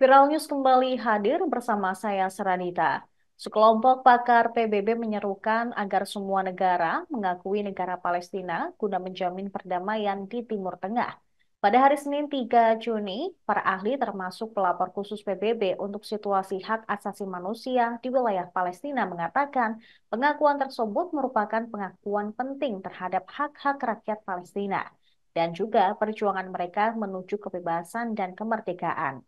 Viral News kembali hadir bersama saya Seranita. Sekelompok pakar PBB menyerukan agar semua negara mengakui negara Palestina guna menjamin perdamaian di Timur Tengah. Pada hari Senin 3 Juni, para ahli termasuk pelapor khusus PBB untuk situasi hak asasi manusia di wilayah Palestina mengatakan pengakuan tersebut merupakan pengakuan penting terhadap hak-hak rakyat Palestina dan juga perjuangan mereka menuju kebebasan dan kemerdekaan.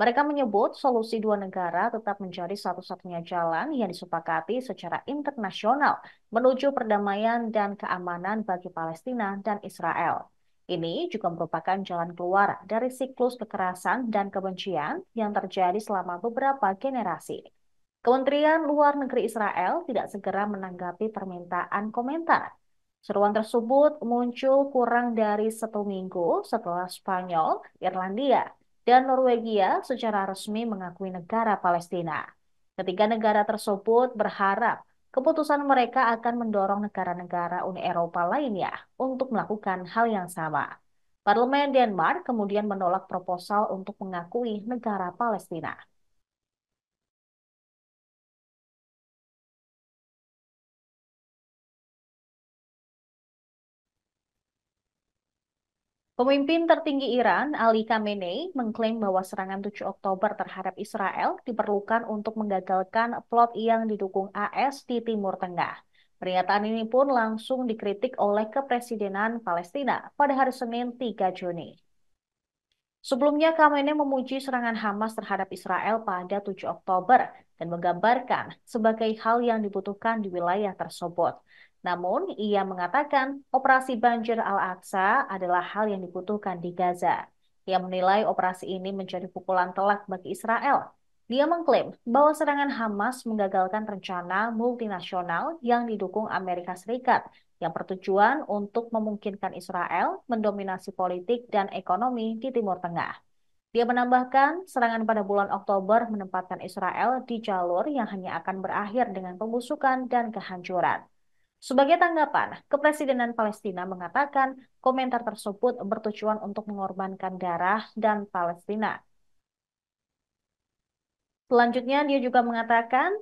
Mereka menyebut solusi dua negara tetap menjadi satu-satunya jalan yang disepakati secara internasional menuju perdamaian dan keamanan bagi Palestina dan Israel. Ini juga merupakan jalan keluar dari siklus kekerasan dan kebencian yang terjadi selama beberapa generasi. Kementerian Luar Negeri Israel tidak segera menanggapi permintaan komentar Seruan tersebut muncul kurang dari satu minggu setelah Spanyol, Irlandia, dan Norwegia secara resmi mengakui negara Palestina. Ketiga negara tersebut berharap keputusan mereka akan mendorong negara-negara Uni Eropa lainnya untuk melakukan hal yang sama. Parlemen Denmark kemudian menolak proposal untuk mengakui negara Palestina. Pemimpin tertinggi Iran, Ali Khamenei, mengklaim bahwa serangan 7 Oktober terhadap Israel diperlukan untuk menggagalkan plot yang didukung AS di Timur Tengah. Pernyataan ini pun langsung dikritik oleh kepresidenan Palestina pada hari Senin 3 Juni. Sebelumnya, Khamenei memuji serangan Hamas terhadap Israel pada 7 Oktober dan menggambarkan sebagai hal yang dibutuhkan di wilayah tersebut. Namun, ia mengatakan operasi banjir Al-Aqsa adalah hal yang dibutuhkan di Gaza. Ia menilai operasi ini menjadi pukulan telak bagi Israel. Dia mengklaim bahwa serangan Hamas menggagalkan rencana multinasional yang didukung Amerika Serikat yang bertujuan untuk memungkinkan Israel mendominasi politik dan ekonomi di Timur Tengah. Dia menambahkan, serangan pada bulan Oktober menempatkan Israel di jalur yang hanya akan berakhir dengan pembusukan dan kehancuran. Sebagai tanggapan, kepresidenan Palestina mengatakan komentar tersebut bertujuan untuk mengorbankan darah dan Palestina. Selanjutnya, dia juga mengatakan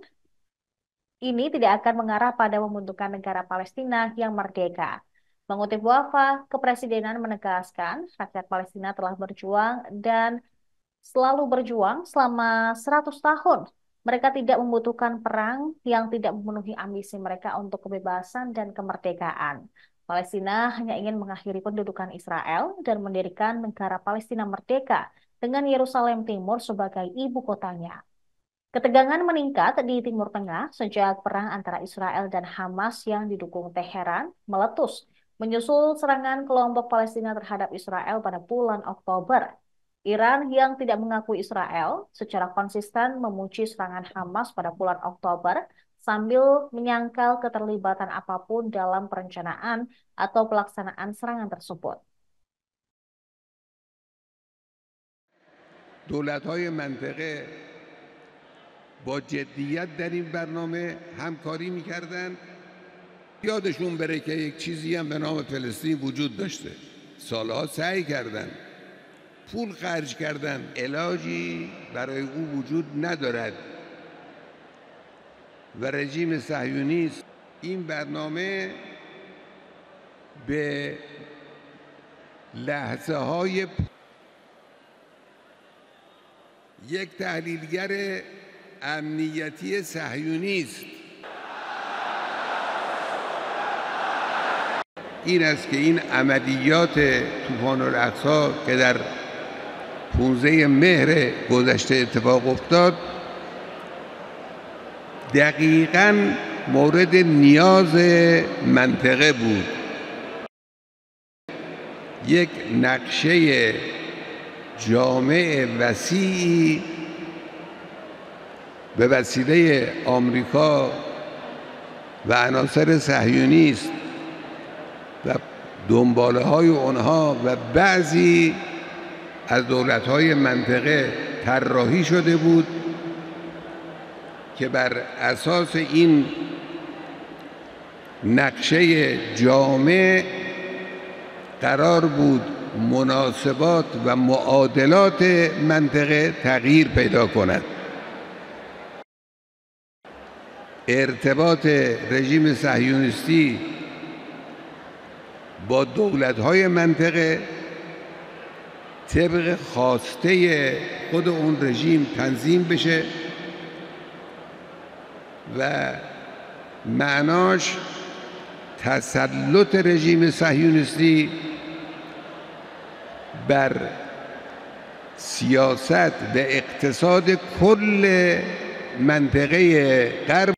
ini tidak akan mengarah pada pembentukan negara Palestina yang merdeka. Mengutip Wafa, kepresidenan menegaskan rakyat Palestina telah berjuang dan selalu berjuang selama 100 tahun mereka tidak membutuhkan perang yang tidak memenuhi ambisi mereka untuk kebebasan dan kemerdekaan. Palestina hanya ingin mengakhiri pendudukan Israel dan mendirikan negara Palestina merdeka dengan Yerusalem Timur sebagai ibu kotanya. Ketegangan meningkat di Timur Tengah sejak perang antara Israel dan Hamas yang didukung Teheran meletus, menyusul serangan kelompok Palestina terhadap Israel pada bulan Oktober. Iran yang tidak mengakui Israel secara konsisten memuji serangan Hamas pada bulan Oktober sambil menyangkal keterlibatan apapun dalam perencanaan atau pelaksanaan serangan tersebut. دولت‌های منطقه با جدیت در برنامه همکاری می‌کردند یادشون بره یک چیزی هم فلسطین وجود داشته سالها سعی کردند پول خرج کردن علاجی برای او وجود ندارد و رژیم صهیونیست این برنامه به لحظه های یک تحلیلگر امنیتی صهیونیست این است که این عملیات طوفان الاقصا که در پونزه مهر گذشته اتفاق افتاد دقیقا مورد نیاز منطقه بود یک نقشه جامع وسیعی به وسیله آمریکا و عناصر صهیونیست و دنباله های آنها و بعضی از های منطقه طراحی شده بود که بر اساس این نقشه جامع قرار بود مناسبات و معادلات منطقه تغییر پیدا کند ارتباط رژیم صهیونیستی با های منطقه طبق خواسته خود اون رژیم تنظیم بشه و معناش تسلط رژیم صهیونیستی بر سیاست و اقتصاد کل منطقه غرب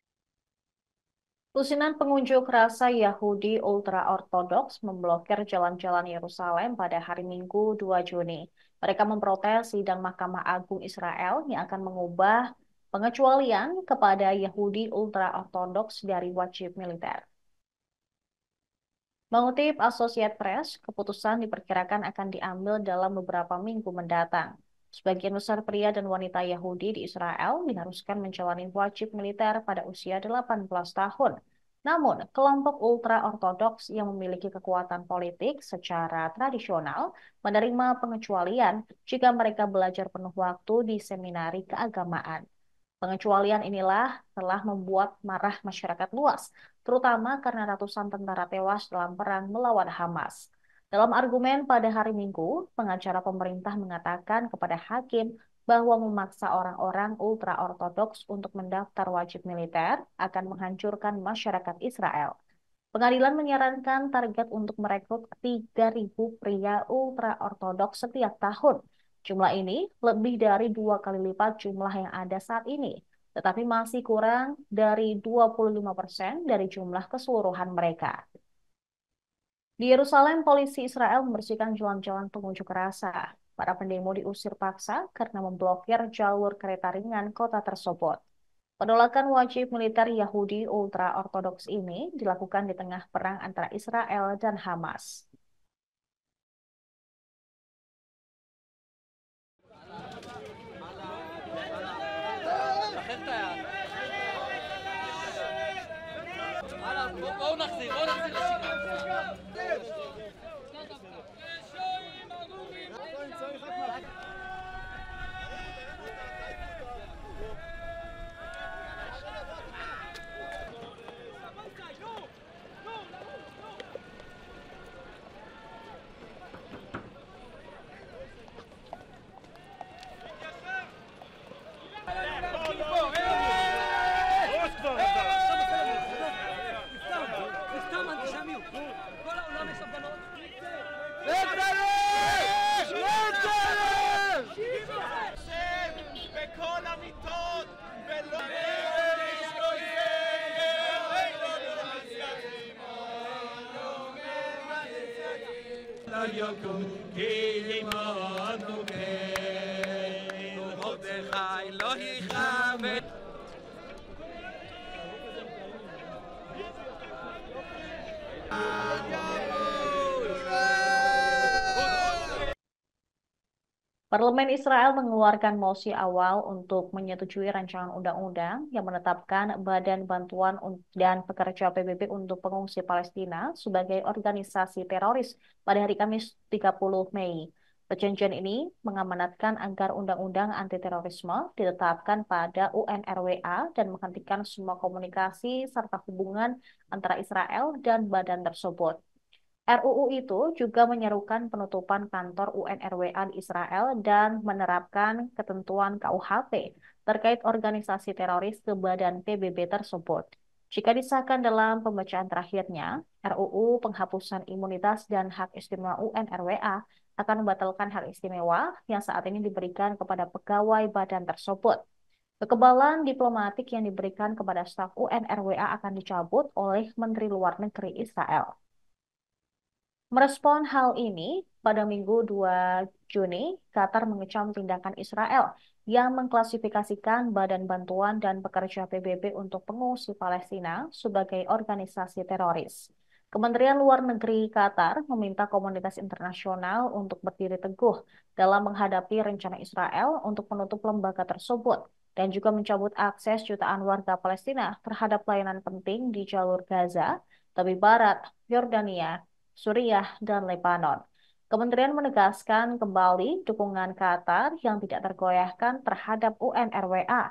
Pusinan pengunjuk rasa Yahudi ultra-ortodoks memblokir jalan-jalan Yerusalem pada hari Minggu 2 Juni. Mereka memprotes sidang Mahkamah Agung Israel yang akan mengubah pengecualian kepada Yahudi ultra-ortodoks dari wajib militer. Mengutip Associate Press, keputusan diperkirakan akan diambil dalam beberapa minggu mendatang. Sebagian besar pria dan wanita Yahudi di Israel diharuskan menjalani wajib militer pada usia 18 tahun. Namun, kelompok ultra-ortodoks yang memiliki kekuatan politik secara tradisional menerima pengecualian jika mereka belajar penuh waktu di seminari keagamaan. Pengecualian inilah telah membuat marah masyarakat luas, terutama karena ratusan tentara tewas dalam perang melawan Hamas. Dalam argumen pada hari Minggu, pengacara pemerintah mengatakan kepada hakim bahwa memaksa orang-orang ultra-ortodoks untuk mendaftar wajib militer akan menghancurkan masyarakat Israel. Pengadilan menyarankan target untuk merekrut 3.000 pria ultra-ortodoks setiap tahun. Jumlah ini lebih dari dua kali lipat jumlah yang ada saat ini, tetapi masih kurang dari 25% persen dari jumlah keseluruhan mereka. Di Yerusalem, polisi Israel membersihkan jalan-jalan pengunjuk rasa. Para pendemo diusir paksa karena memblokir jalur kereta ringan kota tersebut. Penolakan wajib militer Yahudi ultra-ortodoks ini dilakukan di tengah perang antara Israel dan Hamas. Deus! Yatra Yakum Kilimanuke. Parlemen Israel mengeluarkan mosi awal untuk menyetujui rancangan undang-undang yang menetapkan Badan Bantuan dan Pekerja PBB untuk Pengungsi Palestina sebagai organisasi teroris pada hari Kamis 30 Mei. Perjanjian ini mengamanatkan agar undang-undang anti terorisme ditetapkan pada UNRWA dan menghentikan semua komunikasi serta hubungan antara Israel dan badan tersebut. RUU itu juga menyerukan penutupan kantor UNRWA di Israel dan menerapkan ketentuan KUHP terkait organisasi teroris ke badan PBB tersebut. Jika disahkan dalam pembacaan terakhirnya, RUU penghapusan imunitas dan hak istimewa UNRWA akan membatalkan hak istimewa yang saat ini diberikan kepada pegawai badan tersebut. Kekebalan diplomatik yang diberikan kepada staf UNRWA akan dicabut oleh Menteri Luar Negeri Israel. Merespon hal ini, pada Minggu 2 Juni, Qatar mengecam tindakan Israel yang mengklasifikasikan Badan Bantuan dan Pekerja PBB untuk Pengungsi Palestina sebagai organisasi teroris. Kementerian Luar Negeri Qatar meminta komunitas internasional untuk berdiri teguh dalam menghadapi rencana Israel untuk menutup lembaga tersebut dan juga mencabut akses jutaan warga Palestina terhadap layanan penting di jalur Gaza, tepi barat, Yordania, Suriah, dan Lebanon. Kementerian menegaskan kembali dukungan Qatar yang tidak tergoyahkan terhadap UNRWA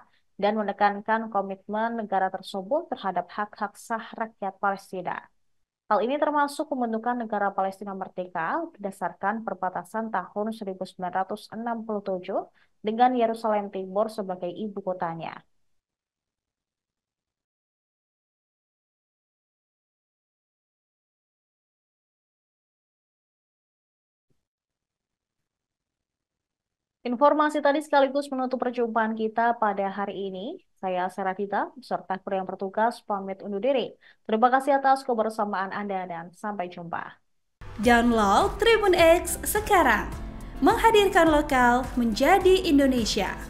dan menekankan komitmen negara tersebut terhadap hak-hak sah rakyat Palestina. Hal ini termasuk pembentukan negara Palestina merdeka berdasarkan perbatasan tahun 1967 dengan Yerusalem Timur sebagai ibu kotanya. Informasi tadi sekaligus menutup perjumpaan kita pada hari ini. Saya Serafita, serta kru yang bertugas pamit undur diri. Terima kasih atas kebersamaan Anda dan sampai jumpa. Download Tribun X sekarang. Menghadirkan lokal menjadi Indonesia.